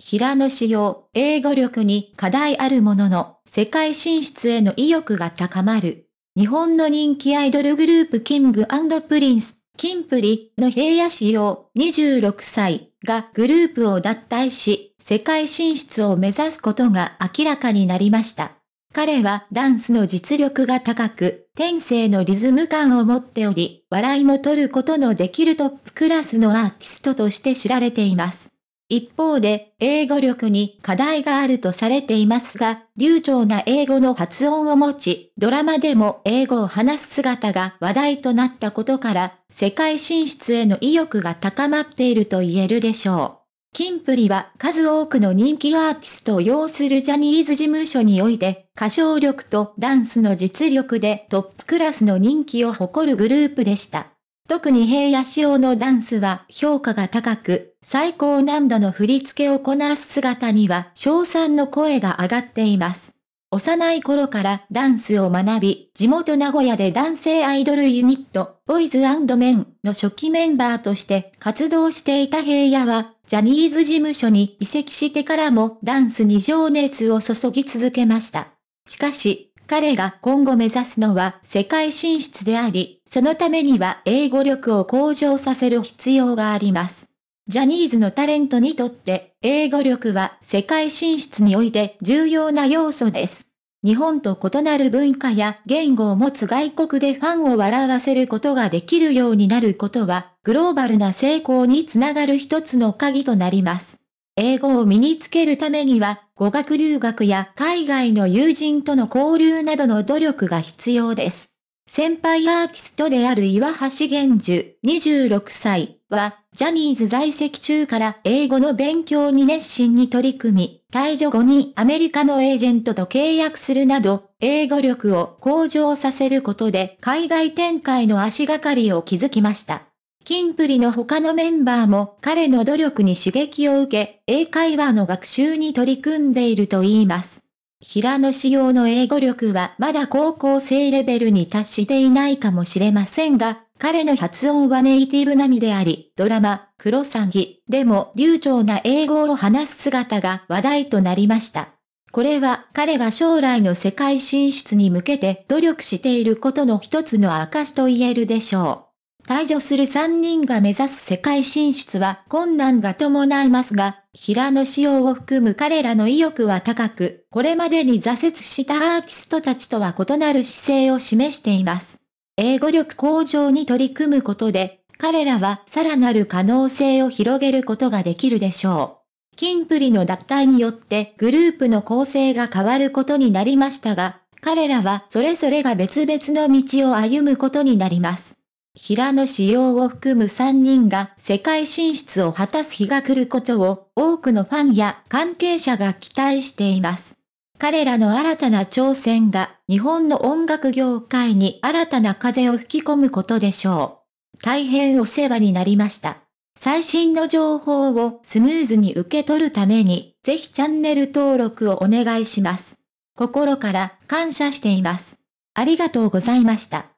平野紫耀、英語力に課題あるものの、世界進出への意欲が高まる。日本の人気アイドルグループキングプリンス、キンプリの平野紫耀26歳がグループを脱退し、世界進出を目指すことが明らかになりました。彼はダンスの実力が高く、天性のリズム感を持っており、笑いも取ることのできるトップクラスのアーティストとして知られています。一方で、英語力に課題があるとされていますが、流暢な英語の発音を持ち、ドラマでも英語を話す姿が話題となったことから、世界進出への意欲が高まっていると言えるでしょう。キンプリは数多くの人気アーティストを擁するジャニーズ事務所において、歌唱力とダンスの実力でトップクラスの人気を誇るグループでした。特に平野仕様のダンスは評価が高く、最高難度の振り付けをこなす姿には賞賛の声が上がっています。幼い頃からダンスを学び、地元名古屋で男性アイドルユニット、ボイズメンの初期メンバーとして活動していた平野は、ジャニーズ事務所に移籍してからもダンスに情熱を注ぎ続けました。しかし、彼が今後目指すのは世界進出であり、そのためには英語力を向上させる必要があります。ジャニーズのタレントにとって、英語力は世界進出において重要な要素です。日本と異なる文化や言語を持つ外国でファンを笑わせることができるようになることは、グローバルな成功につながる一つの鍵となります。英語を身につけるためには、語学留学や海外の友人との交流などの努力が必要です。先輩アーティストである岩橋玄樹26歳は、ジャニーズ在籍中から英語の勉強に熱心に取り組み、退場後にアメリカのエージェントと契約するなど、英語力を向上させることで海外展開の足がかりを築きました。キンプリの他のメンバーも彼の努力に刺激を受け、英会話の学習に取り組んでいるといいます。平野仕様の英語力はまだ高校生レベルに達していないかもしれませんが、彼の発音はネイティブ並みであり、ドラマ、クロサギでも流暢な英語を話す姿が話題となりました。これは彼が将来の世界進出に向けて努力していることの一つの証と言えるでしょう。退場する3人が目指す世界進出は困難が伴いますが、平野紫耀を含む彼らの意欲は高く、これまでに挫折したアーティストたちとは異なる姿勢を示しています。英語力向上に取り組むことで、彼らはさらなる可能性を広げることができるでしょう。キンプリの脱退によってグループの構成が変わることになりましたが、彼らはそれぞれが別々の道を歩むことになります。平野紫耀を含む3人が世界進出を果たす日が来ることを多くのファンや関係者が期待しています。彼らの新たな挑戦が日本の音楽業界に新たな風を吹き込むことでしょう。大変お世話になりました。最新の情報をスムーズに受け取るために、ぜひチャンネル登録をお願いします。心から感謝しています。ありがとうございました。